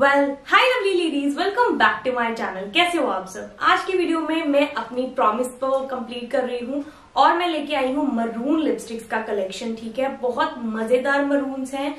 Well hi lovely ladies welcome back to my channel कैसे हो आप सब आज की वीडियो में मैं अपनी प्रॉमिस को कंप्लीट कर रही हूँ और मैं लेके आई हूँ मरून लिपस्टिक्स का कलेक्शन ठीक है बहुत मजेदार मरून्स हैं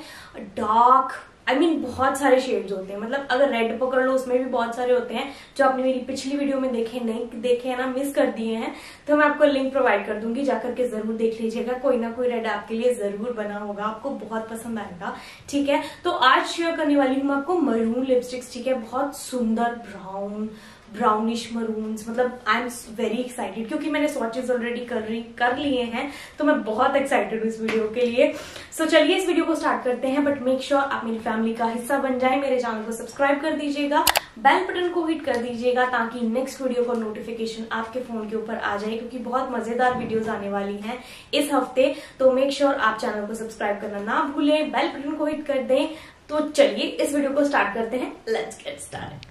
dark I I mean mean, बहुत सारे शेड्स होते हैं मतलब अगर रेड पकड़ लो उसमें भी बहुत सारे होते हैं जो आपने मेरी पिछली वीडियो में देखे नहीं देखे हैं ना मिस कर दिए हैं तो मैं आपको लिंक प्रोवाइड कर दूंगी जाकर के जरूर देख लीजिएगा कोई ना कोई रेड आपके लिए जरूर बना होगा आपको बहुत पसंद आएगा ठीक है तो आज शेयर करने वाली हूँ आपको मरून लिपस्टिक्स ठीक है बहुत सुंदर ब्राउन ब्राउनिश मरून मतलब आई एम वेरी एक्साइटेड क्योंकि मैंने स्वाचेज ऑलरेडी कर रही कर लिए हैं तो मैं बहुत एक्साइटेड हूँ इस वीडियो के लिए सो so, चलिए इस वीडियो को स्टार्ट करते हैं बट मेक श्योर आप मेरी फैमिली का हिस्सा बन जाए मेरे चैनल को सब्सक्राइब कर दीजिएगा बेल बटन को हिट कर दीजिएगा ताकि नेक्स्ट वीडियो का नोटिफिकेशन आपके फोन के ऊपर आ जाए क्योंकि बहुत मजेदार वीडियोज आने वाली हैं इस हफ्ते तो मेक श्योर sure आप चैनल को सब्सक्राइब करना ना भूलें बेल बटन को हिट कर दें तो चलिए इस वीडियो को स्टार्ट करते हैं let's get start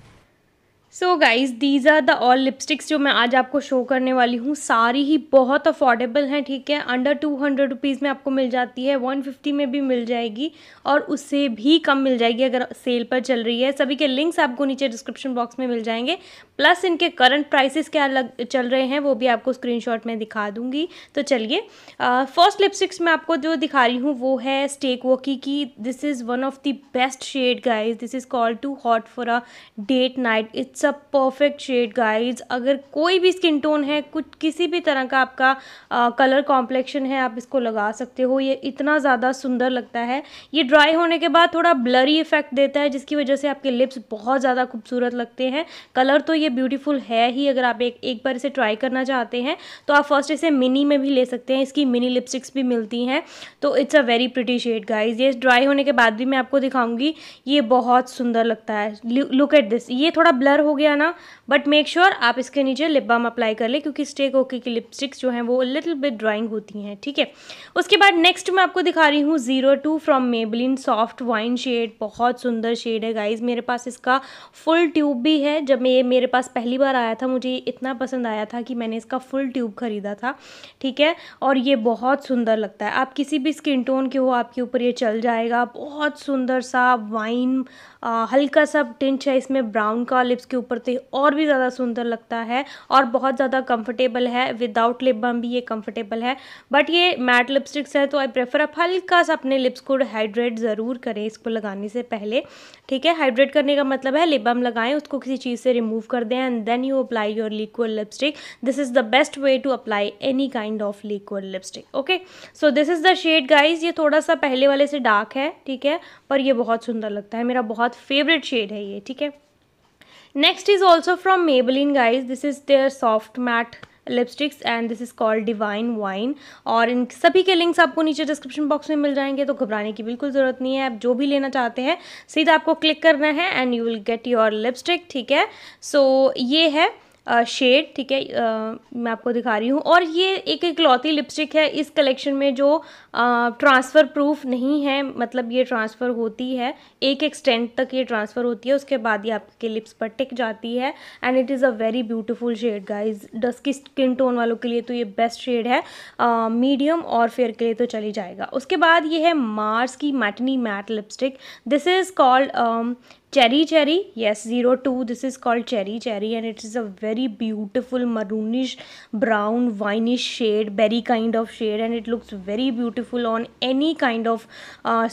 so guys these are the all lipsticks जो मैं आज आपको शो करने वाली हूँ सारी ही बहुत अफोर्डेबल हैं ठीक है अंडर टू हंड्रेड रुपीज़ में आपको मिल जाती है वन फिफ्टी में भी मिल जाएगी और उससे भी कम मिल जाएगी अगर सेल पर चल रही है सभी के लिंक्स आपको नीचे डिस्क्रिप्शन बॉक्स में मिल जाएंगे प्लस इनके करंट प्राइसेस क्या लग चल रहे हैं वो भी आपको स्क्रीन शॉट में दिखा दूँगी तो चलिए फर्स्ट लिपस्टिक्स मैं आपको जो दिखा रही हूँ वो है स्टेक वोकी की this is one of the best shade guys this is called too hot for a date night it's it's a perfect shade guys अगर कोई भी स्किन टोन है कुछ किसी भी तरह का आपका आ, कलर कॉम्प्लेक्शन है आप इसको लगा सकते हो ये इतना ज़्यादा सुंदर लगता है ये ड्राई होने के बाद थोड़ा ब्लरी इफेक्ट देता है जिसकी वजह से आपके लिप्स बहुत ज़्यादा खूबसूरत लगते हैं कलर तो ये ब्यूटीफुल है ही अगर आप एक एक बार इसे ट्राई करना चाहते हैं तो आप फर्स्ट इसे मिनी में भी ले सकते हैं इसकी मिनी लिपस्टिक्स भी मिलती हैं तो it's a very pretty shade guys ये ड्राई होने के बाद भी मैं आपको दिखाऊंगी ये बहुत सुंदर लगता है लुक एट दिस ये थोड़ा ब्लर हो गया ना बट मेक श्योर आप इसके नीचे लिप बाम अप्लाई कर ले क्योंकि स्टेक ओके की लिपस्टिक्स जो हैं वो लिटिल बिट ड्राइंग होती हैं ठीक है थीके? उसके बाद नेक्स्ट मैं आपको दिखा रही हूँ zero two from Maybelline soft wine shade बहुत सुंदर शेड है गाइज मेरे पास इसका फुल ट्यूब भी है जब ये मेरे पास पहली बार आया था मुझे इतना पसंद आया था कि मैंने इसका फुल ट्यूब ख़रीदा था ठीक है और ये बहुत सुंदर लगता है आप किसी भी स्किन टोन के हो आपके ऊपर ये चल जाएगा बहुत सुंदर सा वाइन हल्का सा टिंच है इसमें ब्राउन का लिप्स के ऊपर तो और भी ज़्यादा सुंदर लगता है और बहुत ज़्यादा कंफर्टेबल है विदाउट लिप बम भी ये कंफर्टेबल है बट ये मैट लिपस्टिक्स है तो आई प्रेफर आप हल्का सा अपने लिप्स को हाइड्रेट ज़रूर करें इसको लगाने से पहले ठीक है हाइड्रेट करने का मतलब है लिप बम लगाएं उसको किसी चीज़ से रिमूव कर दें and then you apply your liquid lipstick this is the best way to apply any kind of liquid lipstick okay so this is the shade guys ये थोड़ा सा पहले वाले से डार्क है ठीक है पर यह बहुत सुंदर लगता है मेरा बहुत फेवरेट शेड है ये ठीक है next is also from Maybelline guys this is their soft matte lipsticks and this is called divine wine और इन सभी के लिंक्स आपको नीचे डिस्क्रिप्शन बॉक्स में मिल जाएंगे तो घबराने की बिल्कुल ज़रूरत नहीं है आप जो भी लेना चाहते हैं सीधा आपको क्लिक करना है and you will get your lipstick ठीक है सो so, ये है शेड ठीक है मैं आपको दिखा रही हूँ और ये एक लौती लिपस्टिक है इस कलेक्शन में जो ट्रांसफ़र प्रूफ नहीं है मतलब ये ट्रांसफ़र होती है एक एक्सटेंट तक ये ट्रांसफ़र होती है उसके बाद ये आपके लिप्स पर टिक जाती है and it is a very beautiful shade guys dusky skin tone वालों के लिए तो ये बेस्ट शेड है मीडियम और फेयर के लिए तो चली जाएगा उसके बाद ये है मार्स की matinee matte lipstick this is called cherry cherry yes zero two this is called cherry cherry and it is a very beautiful maroonish brown winish shade berry kind of shade and it looks very beautiful on any kind of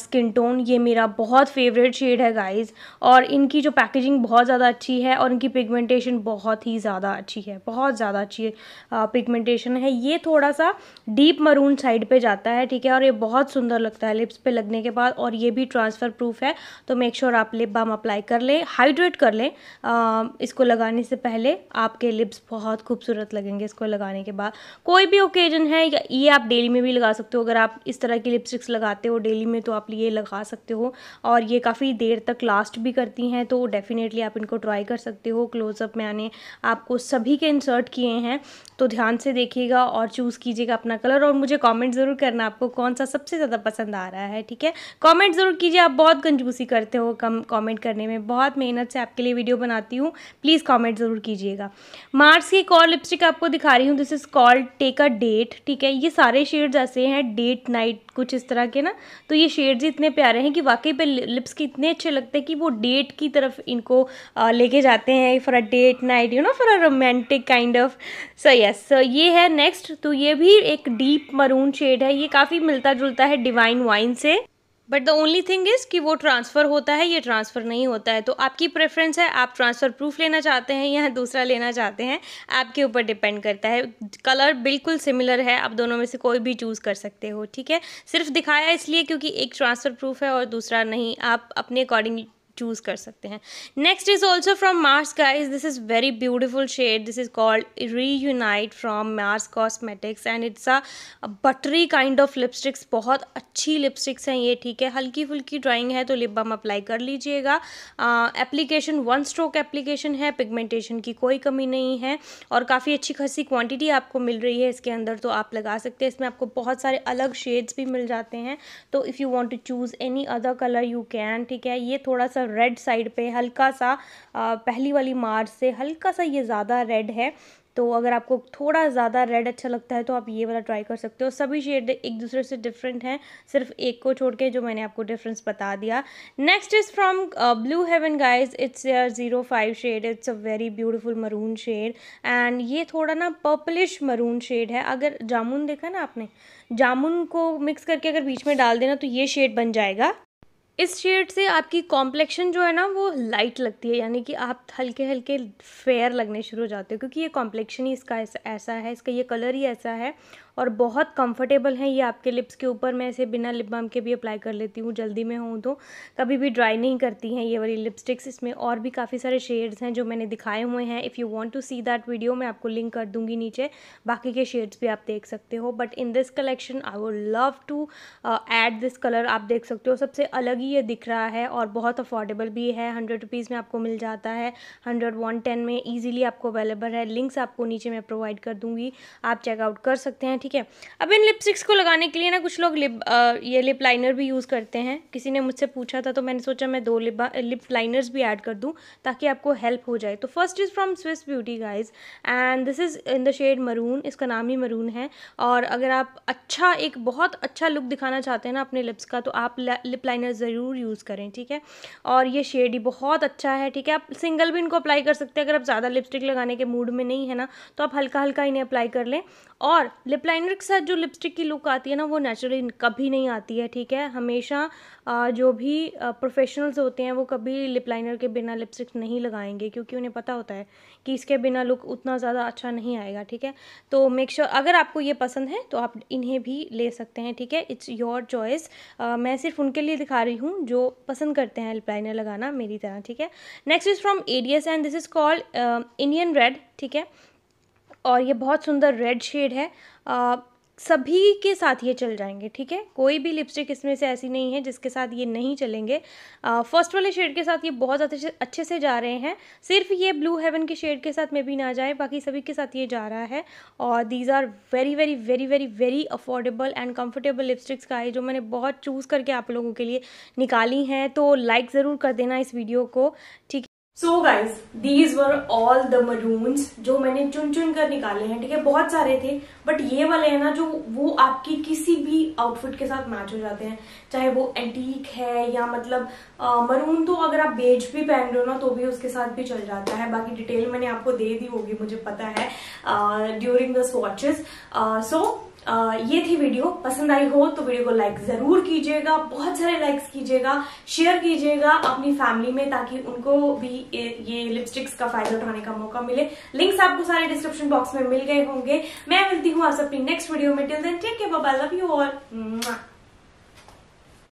skin tone ये मेरा बहुत favourite shade है guys और इनकी जो packaging बहुत ज़्यादा अच्छी है और इनकी पिगमेंटेशन बहुत ही ज़्यादा अच्छी है बहुत ज़्यादा अच्छी पिगमेंटेशन uh, है, ये थोड़ा सा डीप मरून साइड पर जाता है ठीक है और ये बहुत सुंदर लगता है लिप्स पर लगने के बाद और ये भी ट्रांसफर प्रूफ है तो मेक श्योर आप लिप बाम अप्लाई कर लें हाइड्रेट कर लें इसको लगाने से पहले आपके लिप्स बहुत खूबसूरत लगेंगे इसको लगाने के बाद कोई भी ओकेजन है ये आप डेली में भी लगा सकते हो अगर आप इस तरह की लिपस्टिक्स लगाते हो डेली में तो आप ये लगा सकते हो और ये काफ़ी देर तक लास्ट भी करती हैं तो डेफ़िनेटली आप इनको ट्राई कर सकते हो क्लोज़अप में आने आपको सभी के इंसर्ट किए हैं तो ध्यान से देखिएगा और चूज़ कीजिएगा अपना कलर और मुझे कॉमेंट ज़रूर करना आपको कौन सा सबसे ज़्यादा पसंद आ रहा है ठीक है कॉमेंट ज़रूर कीजिए आप बहुत कंजूसी करते हो कम कॉमेंट कर करने में बहुत मेहनत से आपके लिए वीडियो बनाती हूँ प्लीज़ कॉमेंट ज़रूर कीजिएगा मार्स की एक और लिपस्टिक आपको दिखा रही हूँ this is called take a date ठीक है ये सारे शेड्स ऐसे हैं डेट नाइट कुछ इस तरह के ना तो ये शेड्स इतने प्यारे हैं कि वाकई पे लिप्स के इतने अच्छे लगते हैं कि वो डेट की तरफ इनको लेके जाते हैं for a date night you know for a romantic kind of so yes so ये है नेक्स्ट तो ये भी एक डीप मरून शेड है ये काफ़ी मिलता जुलता है डिवाइन वाइन से but the only thing is कि वो ट्रांसफ़र होता है ये ट्रांसफ़र नहीं होता है तो आपकी प्रेफरेंस है आप ट्रांसफ़र प्रूफ लेना चाहते हैं या दूसरा लेना चाहते हैं आपके ऊपर डिपेंड करता है कलर बिल्कुल सिमिलर है आप दोनों में से कोई भी चूज़ कर सकते हो ठीक है सिर्फ दिखाया इसलिए क्योंकि एक ट्रांसफ़र प्रूफ है और दूसरा नहीं आप अपने अकॉर्डिंग चूज़ कर सकते हैं next is also from Mars guys this is very beautiful shade this is called reunite from Mars cosmetics and it's a buttery kind of lipsticks बहुत अच्छी लिपस्टिक्स हैं ये ठीक है हल्की फुल्की ड्राइंग है तो लिप बम अप्लाई कर लीजिएगा एप्लीकेशन वन स्ट्रोक एप्लीकेशन है पिगमेंटेशन की कोई कमी नहीं है और काफ़ी अच्छी खासी क्वान्टिटी आपको मिल रही है इसके अंदर तो आप लगा सकते हैं इसमें आपको बहुत सारे अलग शेड्स भी मिल जाते हैं तो if you want to choose any other colour you can ठीक है ये थोड़ा सा रेड साइड पे हल्का सा पहली वाली मार्च से हल्का सा ये ज़्यादा रेड है तो अगर आपको थोड़ा ज़्यादा रेड अच्छा लगता है तो आप ये वाला ट्राई कर सकते हो सभी शेड एक दूसरे से डिफरेंट हैं सिर्फ एक को छोड़ के जो मैंने आपको डिफरेंस बता दिया next is from Blue Heaven guys it's air zero five shade it's a very beautiful maroon shade and ये थोड़ा ना पर्पलिश मरून शेड है अगर जामुन देखा ना आपने जामुन को मिक्स करके अगर बीच में डाल देना तो ये शेड बन जाएगा इस शेड से आपकी कॉम्प्लेक्शन जो है ना वो लाइट लगती है यानी कि आप हल्के हल्के फेयर लगने शुरू हो जाते हो क्योंकि ये कॉम्प्लेक्शन ही इसका ऐसा है इसका ये कलर ही ऐसा है और बहुत कंफर्टेबल है ये आपके लिप्स के ऊपर मैं इसे बिना लिप बाम के भी अप्लाई कर लेती हूँ जल्दी में हूँ तो कभी भी ड्राई नहीं करती हैं ये वाली लिपस्टिक्स इसमें और भी काफ़ी सारे शेड्स हैं जो मैंने दिखाए हुए हैं if you want to see that video मैं आपको लिंक कर दूँगी नीचे बाकी के शेड्स भी आप देख सकते हो but in this collection I would love to add this colour आप देख सकते हो सबसे अलग ही ही ये दिख रहा है और बहुत अफोर्डेबल भी है हंड्रेड रुपीज़ में आपको मिल जाता है हंड्रेड वन टेन में ईजिली आपको अवेलेबल है लिंक्स आपको नीचे मैं प्रोवाइड कर दूँगी आप चेकआउट कर सकते हैं ठीक है अब इन लिपस्टिक्स को लगाने के लिए ना कुछ लोग लिप आ, ये लिप लाइनर भी यूज़ करते हैं किसी ने मुझसे पूछा था तो मैंने सोचा मैं दो लिप लिप लाइनर्स भी ऐड कर दूँ ताकि आपको हेल्प हो जाए तो first is from Swiss Beauty guys and this is in the shade maroon इसका नाम ही मरून है और अगर आप अच्छा एक बहुत अच्छा लुक दिखाना चाहते हैं ना अपने लिप्स का तो आप लिप लाइनर ज़रूर ज़रूर यूज़ करें ठीक है और ये शेड ही बहुत अच्छा है ठीक है आप सिंगल भी इनको अप्लाई कर सकते हैं अगर आप ज़्यादा लिपस्टिक लगाने के मूड में नहीं है ना तो आप हल्का हल्का इन्हें अप्लाई कर लें और लिप लाइनर के साथ जो लिपस्टिक की लुक आती है ना वो नेचुरली कभी नहीं आती है ठीक है हमेशा जो भी प्रोफेशनल्स होते हैं वो कभी लिप लाइनर के बिना लिपस्टिक नहीं लगाएंगे क्योंकि उन्हें पता होता है कि इसके बिना लुक उतना ज़्यादा अच्छा नहीं आएगा ठीक है तो मेक श्योर sure, अगर आपको ये पसंद है तो आप इन्हें भी ले सकते हैं ठीक है इट्स योर चॉइस मैं सिर्फ उनके लिए दिखा रही हूँ जो पसंद करते हैं लिप लाइनर लगाना मेरी तरह ठीक है next is from ADS and this is called Indian red ठीक है और ये बहुत सुंदर रेड शेड है सभी के साथ ये चल जाएंगे ठीक है कोई भी लिपस्टिक इसमें से ऐसी नहीं है जिसके साथ ये नहीं चलेंगे फर्स्ट वाले शेड के साथ ये बहुत अच्छे अच्छे से जा रहे हैं सिर्फ ये ब्लू हेवन के शेड के साथ में भी ना जाए बाकी सभी के साथ ये जा रहा है और these are very very very very very affordable and comfortable lipsticks का है जो मैंने बहुत चूज़ करके आप लोगों के लिए निकाली हैं तो लाइक ज़रूर कर देना इस वीडियो को ठीक so guys these were all the maroons जो मैंने चुन चुन कर निकाले हैं ठीक है बहुत सारे थे बट ये वाले हैं ना जो वो आपकी किसी भी आउटफिट के साथ मैच हो जाते हैं चाहे वो एंटीक है या मतलब मरून तो अगर आप बेज भी पहन रहे हो ना तो भी उसके साथ भी चल जाता है बाकी डिटेल मैंने आपको दे दी होगी मुझे पता है ड्यूरिंग द स्वॉचेस सो ये थी वीडियो पसंद आई हो तो वीडियो को लाइक जरूर कीजिएगा बहुत सारे लाइक्स कीजिएगा शेयर कीजिएगा अपनी फैमिली में ताकि उनको भी ये लिपस्टिक्स का फायदा उठाने का मौका मिले लिंक्स आपको सारे डिस्क्रिप्शन बॉक्स में मिल गए होंगे मैं मिलती हूँ आप सबकी नेक्स्ट वीडियो में till then take care bye love you all